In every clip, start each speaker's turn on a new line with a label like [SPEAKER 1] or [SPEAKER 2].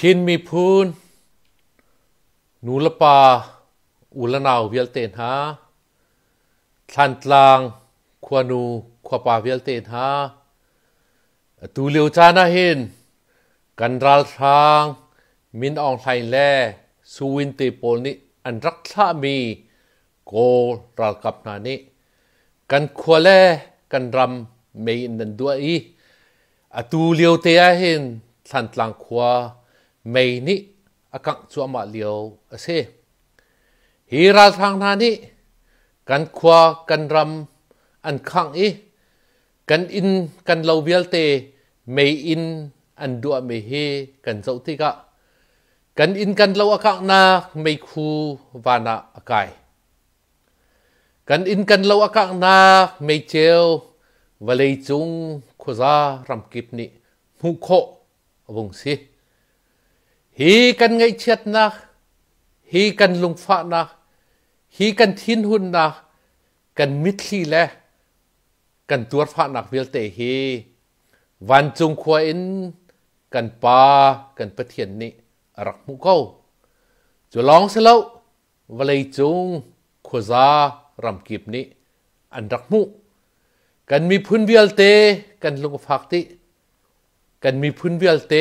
[SPEAKER 1] ชินมีพูนหนูละปาอุลนาวเวียลเตนหาทันตลางควานูควาปาเวียลเตนหาตูเลียวจานาเห็นกันรัลทาง มินองไทยแลสูวินตีโปนิอันรักษามีโกรัลกับนานิกันควาแลกันรำไม่ยนันด้วยอีตูเลียวเตยเห็นทันตลางควา mei ni akang chu ama liao ase hi ra thang na ni kan khwa kan ram an khang i kan in kan lo bial te mei in an dua mei he kan zau ti ka kan in kan lo akang na mei khu wana akai kan in kan lo akang na mei cheo và chung khô ra rằm kịp nị hụ khô vùng si. ฮีกันไงเชิดนะฮีกันลงฟ้านะฮีกันทิ้นหุ่นนะกันมิดที่แลกันตัวฟ้านักเวลเตฮีวันจุงควอินกันปากันประเทียนนี่รักมุกเาจะลองเสล้ววลัยจุงขวซารำกิบนี่อันรักมุ กันมีพื้นเวลเตกันลงฟาที่กันมีพื้นเวลเต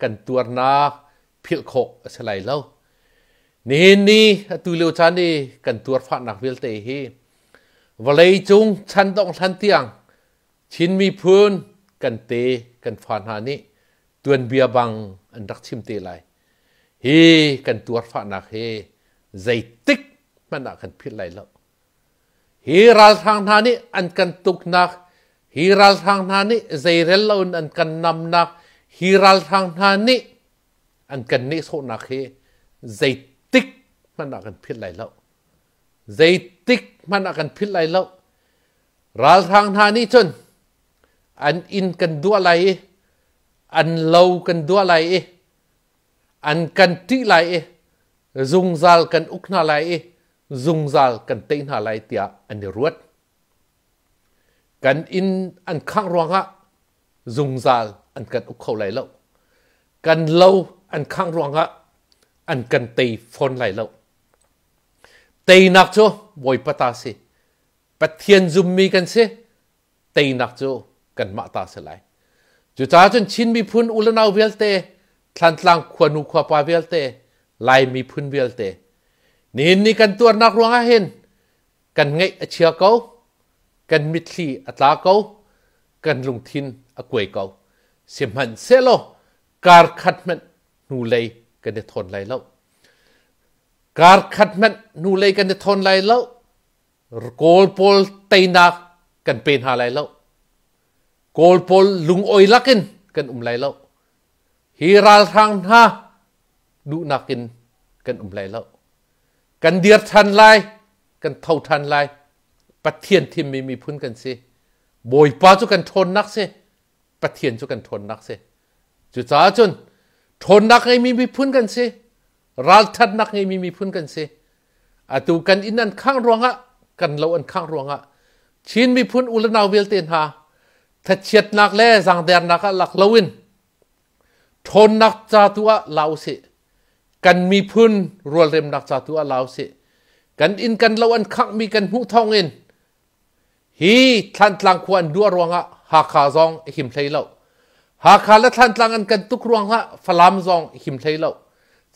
[SPEAKER 1] กันตัวนักพิลโคสลายเล่านี่นี่ตุเลวชันนี่กันตัวฟันนักวิลเตฮีวันเลยจงชันต้องชันเตียง ชินมีพื้นกันเตกันฟันหานี่ตัวนเบียบังอันรักชิมเตไรเฮกันตัวฟันนักเฮใจติ๊กมันนักกันพิลไรเล่าฮีราทางนานี่อันกันตุกนักฮีราทางนานี่ใจเรลเล่อันกันนำนักฮีราทางนานี่ an cần nê số nạc hê dây tích mà nạc gần phiết lại lậu dây tích mà nạc gần phiết lại lậu ra thang thà ni chân an in cần đua lại an lâu cần đua lại an cần tí lại dùng zal cần úc na lại dùng zal cần tây na lại tia an ruột cần in an khang ruang dùng zal cần úc khâu lại lậu cần lâu ăn khăng ruộng á ăn cần tì phôn lại lâu tì nạc cho bồi bà ta xì bà thiên dùm mi cần xì tì nạc cho cần mạ ta xì lại chú ta chân chín mi phun u lần nào viết tê thằng thằng khoa nu khoa pa viết tê lại mi phun viết tê nín ni cần tuần nạc ruộng á hình, cần ngay ở chia câu cần mít lì ở lá câu cần lùng thiên ở quầy câu xem hẳn xe lô car khát mệnh นูเลยกันจะทนไรแล้วการขัดมันนูเลยกันจะทนไรแล้วโกลปอลเตนักกันเป็นหาไรแล้วโกลปอลลุงออยลักกันกันอุ้มไรแล้วฮีราทางฮะาดูนักกินกันอุ้มไรแล้วกันเดียดทันไรกันเท่าทันไรปะเทียนทิมมีมีพุ่นกันสิบอยป้าจุกันทนนักสิปะเทียนจุกันทนนักสิจุจ้าจนทนนักไงมีมีพุ่นกันสิรัฐนักไงมีมีพุ่นกันสิอาตูกันอินนันข้างรวงอะกันเราอันข้างรวงอะชินมีพุ่นอุลนาเวลเตนหาถ้าเชียดนักแล่สังเดนนักหลักเลวินทนนักจาตัวลาวสิกันมีพุ่นรัวเร็มนักจาตัวลาวสิกันอินกันเราอันข้างมีกันหูทองอินฮีทันทลังควรดัวรวงอะหาขาซองหิมเทลเลาหากขาดละทันตั้งกันกันทุกรวงฮะฟลามซองหิมเทยเล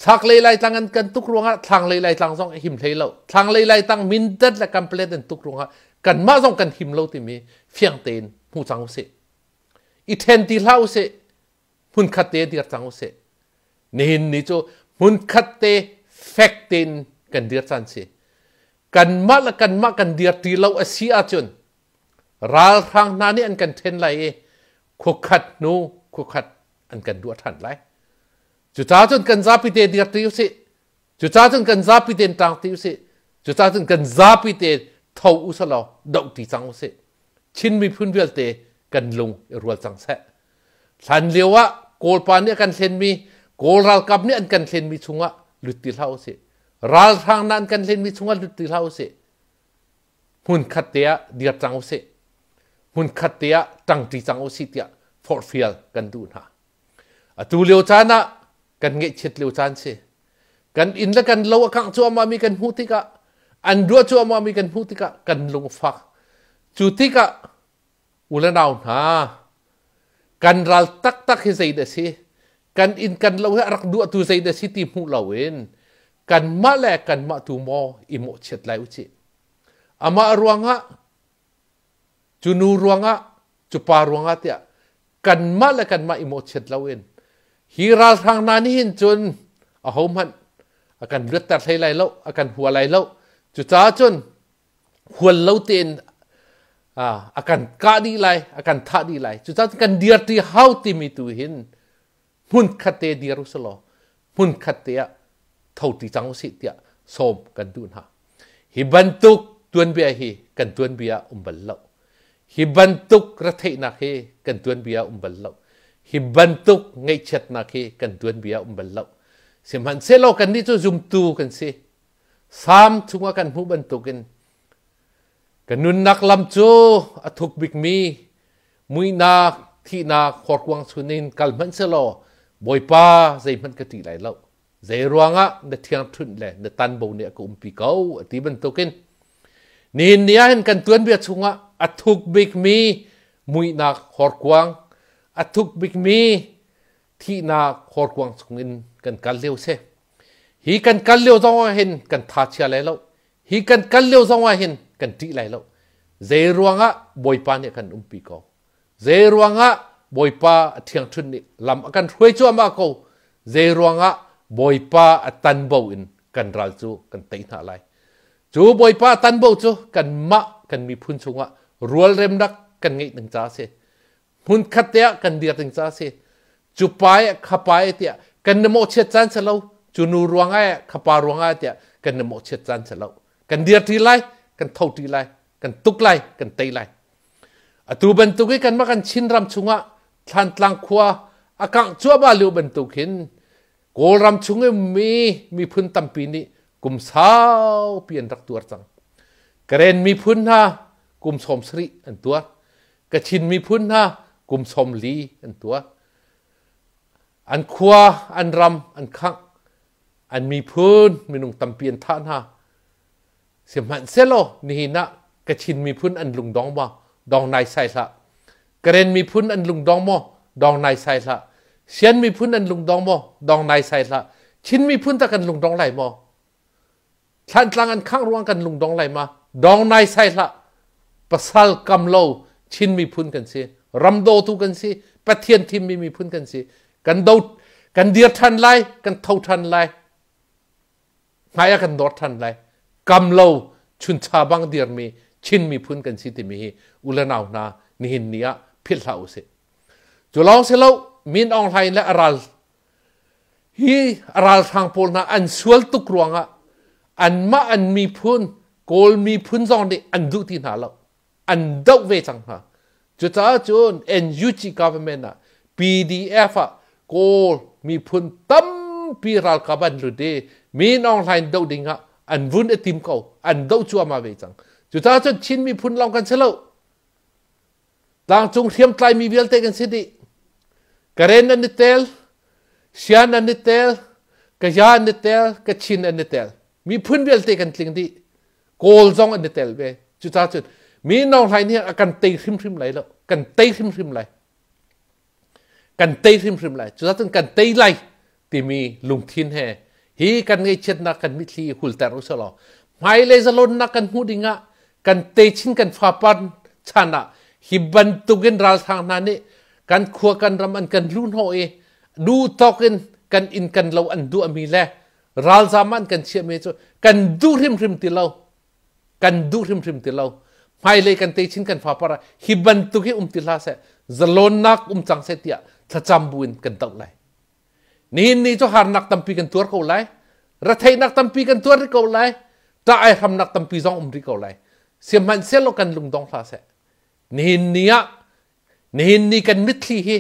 [SPEAKER 1] ชักเลยไล่ตั้งกันกันทุกรวงฮะทางเลยไล่ตั้งซองหิมเทยเลทางเลยไล่ตั้งมินเดและกันเปลตันทุกรวงฮะกันมาซองกันหิมเลาที่มีเฟียงเตนผู้จังเสอีเทนตีเล่าเสมุนคัดเตดี่จังเสนี่นี่โจมุนคัดเตเฟกเตนกันเดือดจันเสกันมาละกันมากันเดือดตีเล่าอเซียจนราทางนั้นนี่อันกันเทนไล่คุกขัดนูคุกขัดอันกันดวทันไรจุดจ้าจนกันซาพิเตเดียติวสิจุดจ้าจนกันซาพิเตนตางติวสิจุดจ้าจนกันซาพิเตเท่าอุสลอดอกตีจังุสิชินมีพื้นเวลเตกันลงรัวจังแสฉันเลียววะโกลปานเนี่ยกันเซนมี โกลรัลกับเนี่ยอันกันเซนมีชุงะลุติเล่าสิรัลทางนั้นกันเซนมีชุงะลุติเล่าสิหุ่นขัดเตียเดียจังสิมุนขัดเตียจังจีจังโอสิตียฟอร์ฟิลกันดูนะอะตูเลียวจานะกันเงี้ยชิดเลียวจานเชกันอินละกันเลวกังชัวมามีกันพูดที่กะอันดัวชัวมามีกันพูดที่กะกันลงฟักจุดที่กะอุลนาวนะกันรัลตักตักให้ใจเดชกันอินกันเลวรักดัวตูใจเดชทีมูลเลวินกันมาเลกันมาตูมออิโมชิดไลวิชอามาอรวงะจูนูรวงะจุปารวงะเตียกันมาและกันมาอิโมเช็เลาเองฮีราทางนานี้หินจุนอาโฮมันอาการเลือดตัดไหลไหลเล่าอาการหัวไหลเล่าจุจ้าจุนหัวเล่าเตนอาการกาดีไหลอาการทัดีไหลจุจ้าจุนการเดียร์ที่เฮาติมีตัวหินมุนคัตเตเดียรุสโลมุนคัตเตะเท่าที่จังสิตยะสมกันดูนะฮิบันตุกตวนเบียฮิกันตวนเบียอุมบัลเล่า hi ban tuk ra thei na khi cần tuân bia um bal lo hi ban tuk ngay chat na khi cần tuân bia um bal lo sim han se lo kan ni chu zum tu kan si sam chunga kan hu ban cần kan nun nak lam chu thuộc bik mi mui na thi na khor kwang chunin kal man se lo boi pa zai cái tỷ ti lai dây ruộng á na thiang thuận lệ na tan bo ne ko bị câu ko ti ban tukin nin nia hen kan tuân bia chunga a thuk bik mi mui nak hor kwang a thuk bik mi thi na hor kwang chung in kan kal leo se hi kan kal leo zawa hin kan tha chia lai lo hi kan kal leo zawa hin kan ti lai lo zai ruanga boi pa ne kan umpi ko zai ruanga boi pa thiang thun ni lam kan throi chu ma ko zai ruanga boi pa tan bo in kan ral chu kan tei na lai chu boi pa tan bo chu kan ma kan mi phun chu chunga rual rem dak kan ngei tang cha se hun khatea kan dia tang cha se chupai khapai tia kan namo che chan chalo chunu ruanga khapa ruanga tia kan namo che chan chalo kan dia ti lai kan thau ti lai kan tuk lai kan tei lai atu ban tu ki kan ma kan chin ram chunga thlan tlang khwa akang chua ba lu ban tu khin ko ram chunge mi mi phun tam pi ni kum sao pian rak tuar chang karen mi phun ha กุมสมสริอันตัวกระชินมีพุ่นนะกุมสมลี อันตัว อันควัวอันรำ อันคังอันมีพื้นมีนุงตำเปียนท่านฮะเสียมันเซโลนี่นะกระชินมีพื้นอันลุงดองมอดองนายใส่ละกระเรนมีพื้นอันลุงดองมอดองนายใส่ละเชียนมีพื้นอันลุงดองมอดองนายใส่ละชินมีพื้นตะกันลุงดองไหลมอท่านกลางอันข้างร่วงกันลุงดองไหลมาดองนายใส่ละปัสสกำเลวชินมีพุ่นกันสิรำโดทุกันสิปะเทียนทิมมีมีพุ่นกันสิกันดูกันเดียร์ทันไรกันเท่าทันไรหายกันดอทันไรกำเลวชุนชาบังเดียร์มีชินมีพุ่นกันสิต่มีอุลนาวนานิฮินเนียพิลลาอุสิจุลองเสลวมินองไลและอรัลฮีอรัลทางโพลนาอันสวลตุกรวงอะอันมาอันมีพุ่นโกลมีพุ่นซองดิอันดุตินาเรา ăn đốc về chẳng hả chú ta chun NUG government à PDF à cô mi phun tâm pi ral kaban lu de mi online đâu đình à, ăn vun để e tìm cầu ăn đâu chua mà về chẳng chú ta chun chín mi phun long kan selo đang chung thiêm tay mi biel te kan sidi karen an tel sian an tel ka ya tel ka chin an tel mi phun biel te kan tling di kol zong an tel về chú ta chun มีน้องไรเนี่ยกันเตยซิมซิมไหลแล้วกันเตยซิมซิมไหลกันเตยซิมซิมไหลจุดนั้นกันเตยไหลที่มีลุงทินแฮ่ฮีกันไงเช่นนักกันมิตรีหุ่นแต่รู้สลอไม่เลยจะลนนักกันหูดิงะกันเตชิ้นกันฟาปันชนะฮิบันตุกินราทางนั้นนี่กันขรัวกันรำอันกันรุ่นหอเอดูตอกินกันอินกันเราอันดูอมีแลราลซามันกันเชียเมจกันดูริมริมติเรากันดูริมริมติเรา mai le kan te chin kan fa para hi ban tu ki um ti la se zalon nak um chang se tia thacham buin kan tak lai ni ni cho har nak tampi kan tur ko lai ra thai nak tampi kan tur ri ko lai ta ai ham nak tampi jong um ri ko lai xem man se lo kan lùng dong la sẽ ni nia ya ni ni kan mit thi hi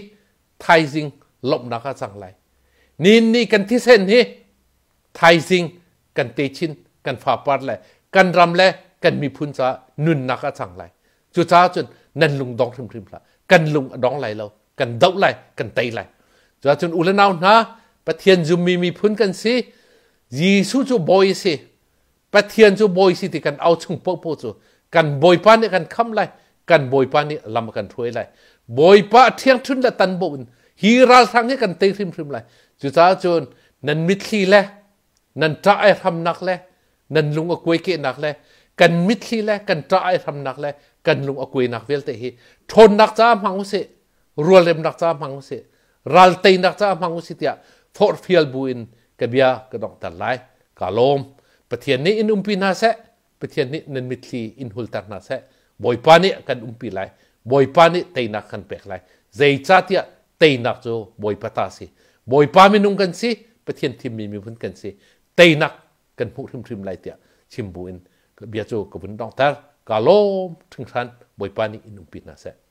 [SPEAKER 1] thai jing lộng na ka chang lai ni ni kan thi sen hi thai jing kan te chin kan fa par lai kan ram lai กันมีพุนซานุนนักสังไรลจุจ้าจนนันลุงดองทึิมทึิมละกันลุงดองไรลเรากันเดาไรลกันเตยไรลจ้าจนอุลนาวนะประเทียนจุมีมีพุนกันสิยีสุจูบอยสิประเทียนจุบอยสิที่กันเอาชงโป๊ะโป๊ะจูกันบอยปานี่กันคำไรลกันบอยปานี่ลำกันถวยไรลบอยปาเทียงทุนละตันบุญฮีราสังให้กันเตยทิมทิมไรลจุจ้าจนนันมิตรีแหละนันจ้าไอทำนักแหละนันลุงก็กวยเกนักแล cần mít khi lẽ cần trại thầm nặc lẽ cần lùng ở quỳ nặc viết tệ hi thôn nặc ra mang sẽ rùa lem nặc ra mang sẽ ral tây nặc ra mang sẽ tiệt phốt phial buin cái bia cái động tật lại cả lom bất thiện ní in umpi na sẽ bất thiện ní nên mít khi in hul tật na sẽ bồi pani cần umpi lại bồi pani tây nặc cần bẹt lại dây cha tiệt tây nặc cho bồi pata si bồi pa nung cần si bất thiện thìm mi mi vẫn cần si tây nặc cần phụ thìm thìm lại tiệt chim buin biar tu kebun dong ter kalau tengsan boy pani inupin nasek.